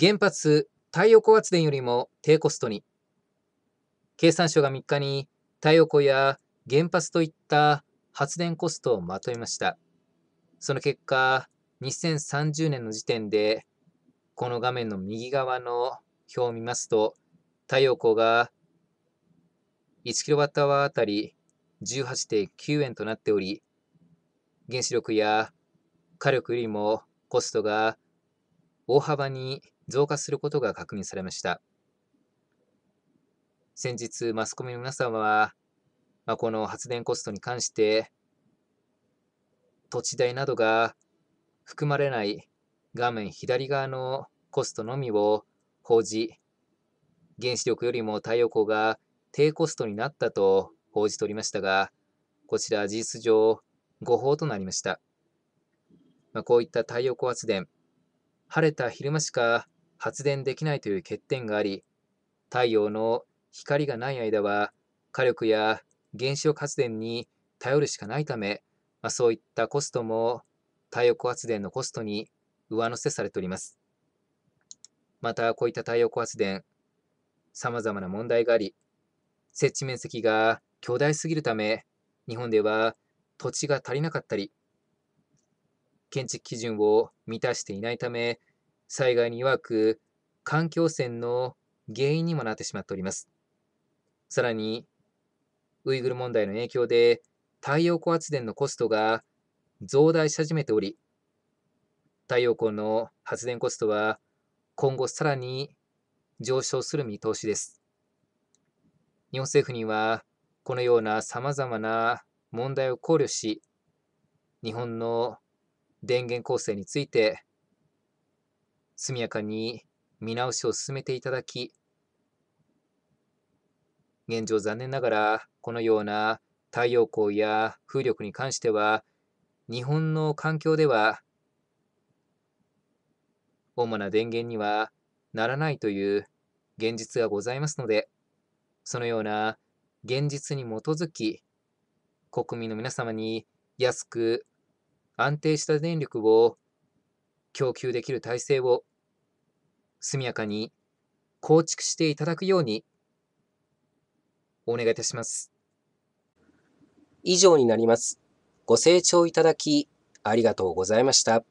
原発太陽光発電よりも低コストに経産省が3日に太陽光や原発といった発電コストをまとめましたその結果2030年の時点でこの画面の右側の表を見ますと太陽光が 1kWh あたり18.9円となっており原子力や火力よりもコストが大幅に増加することが確認されました。先日、マスコミの皆様は、まあ、この発電コストに関して、土地代などが含まれない画面左側のコストのみを報じ、原子力よりも太陽光が低コストになったと報じておりましたが、こちら事実上誤報となりました。まあ、こういった太陽光発電、晴れた昼間しか発電できないという欠点があり、太陽の光がない間は火力や原子力発電に頼るしかないため、まあ、そういったコストも太陽光発電のコストに上乗せされております。また、こういった太陽光発電、様々な問題があり、設置面積が巨大すぎるため、日本では土地が足りなかったり、建築基準を満たしていないため、災害に弱く、環境汚染の原因にもなってしまっております。さらに、ウイグル問題の影響で、太陽光発電のコストが増大し始めており、太陽光の発電コストは今後さらに上昇する見通しです。日本政府には、このようなさまざまな問題を考慮し、日本の電源構成について速やかに見直しを進めていただき、現状残念ながらこのような太陽光や風力に関しては日本の環境では主な電源にはならないという現実がございますのでそのような現実に基づき国民の皆様に安く安定した電力を供給できる体制を速やかに構築していただくようにお願いいたします。以上になります。ご清聴いただきありがとうございました。